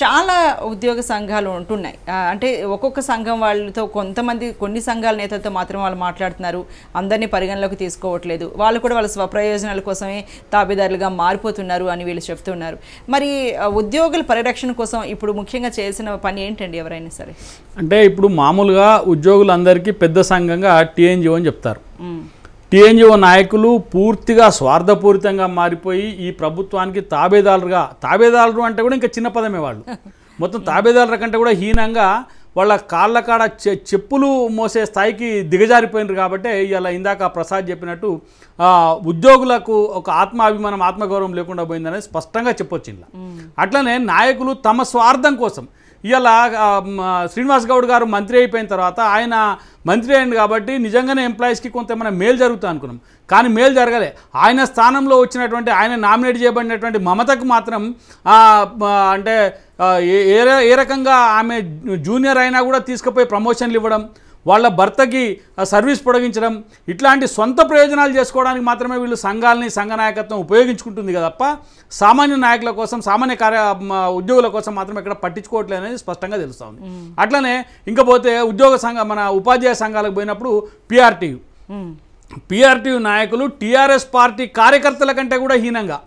చాలా ఉద్యోగ సంఘాలు ఉంటున్నాయి అంటే ఒక్కొక్క సంఘం వాళ్ళతో కొంతమంది కొన్ని సంఘాల నేతలతో మాత్రం వాళ్ళు మాట్లాడుతున్నారు అందరినీ పరిగణలోకి తీసుకోవట్లేదు వాళ్ళు కూడా వాళ్ళ స్వప్రయోజనాల కోసమే తాబేదారులుగా మారిపోతున్నారు అని వీళ్ళు చెప్తున్నారు మరి ఉద్యోగుల పరిరక్షణ కోసం ఇప్పుడు ముఖ్యంగా చేయాల్సిన పని ఏంటండి ఎవరైనా సరే అంటే ఇప్పుడు మామూలుగా ఉద్యోగులందరికీ పెద్ద సంఘంగా టీఎన్జిఓ అని చెప్తారు టీఎన్జిఓ నాయకులు పూర్తిగా స్వార్థపూరితంగా మారిపోయి ఈ ప్రభుత్వానికి తాబేదారుగా తాబేదారులు అంటే కూడా ఇంకా చిన్న పదమే వాళ్ళు మొత్తం తాబేదారుల కంటే కూడా హీనంగా వాళ్ళ కాళ్ళ కాడ చెప్పులు మోసే స్థాయికి దిగజారిపోయినారు కాబట్టి ఇలా ఇందాక ప్రసాద్ చెప్పినట్టు ఉద్యోగులకు ఒక ఆత్మాభిమానం ఆత్మగౌరవం లేకుండా పోయిందనేది స్పష్టంగా చెప్పొచ్చింది అట్లనే నాయకులు తమ స్వార్థం కోసం ఇవాళ శ్రీనివాస్ గౌడ్ గారు మంత్రి అయిపోయిన తర్వాత ఆయన మంత్రి అయింది కాబట్టి నిజంగానే ఎంప్లాయీస్కి కొంత ఏమైనా మేలు జరుగుతా అనుకున్నాం కానీ మేలు జరగలే ఆయన స్థానంలో వచ్చినటువంటి ఆయన నామినేట్ చేయబడినటువంటి మమతకు మాత్రం అంటే ఏ ఏ రకంగా ఆమె జూనియర్ అయినా కూడా తీసుకుపోయి ప్రమోషన్లు ఇవ్వడం వాళ్ళ భర్తకి సర్వీస్ పొడిగించడం ఇట్లాంటి సొంత ప్రయోజనాలు చేసుకోవడానికి మాత్రమే వీళ్ళు సంఘాలని సంఘ నాయకత్వం ఉపయోగించుకుంటుంది కదప్ప సామాన్య నాయకుల కోసం సామాన్య కార్య ఉద్యోగుల కోసం మాత్రం ఇక్కడ పట్టించుకోవట్లేదు అనేది స్పష్టంగా తెలుస్తూ ఉంది అట్లనే ఇంకపోతే ఉద్యోగ సంఘ మన ఉపాధ్యాయ సంఘాలకు పోయినప్పుడు పిఆర్టీ పిఆర్టీ నాయకులు టీఆర్ఎస్ పార్టీ కార్యకర్తల కంటే కూడా హీనంగా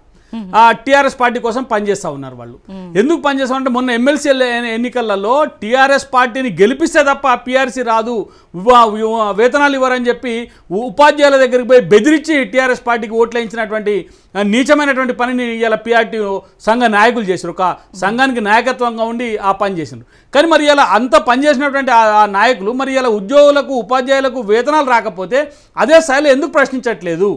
టిఆర్ఎస్ పార్టీ కోసం పనిచేస్తూ ఉన్నారు వాళ్ళు ఎందుకు పనిచేస్తామంటే మొన్న ఎమ్మెల్సీ ఎన్నికలలో టిఆర్ఎస్ పార్టీని గెలిపిస్తే తప్ప పిఆర్సీ రాదు వేతనాలు ఇవ్వరని చెప్పి ఉపాధ్యాయుల దగ్గరికి పోయి బెదిరించి టిఆర్ఎస్ పార్టీకి ఓట్లేయించినటువంటి నీచమైనటువంటి పనిని ఇలా పిఆర్టీ సంఘ నాయకులు చేశారు ఒక సంఘానికి నాయకత్వంగా ఉండి ఆ పని చేసిండ్రు కానీ మరి ఇలా అంత పనిచేసినటువంటి ఆ నాయకులు మరి ఇలా ఉద్యోగులకు ఉపాధ్యాయులకు వేతనాలు రాకపోతే అదే స్థాయిలో ఎందుకు ప్రశ్నించట్లేదు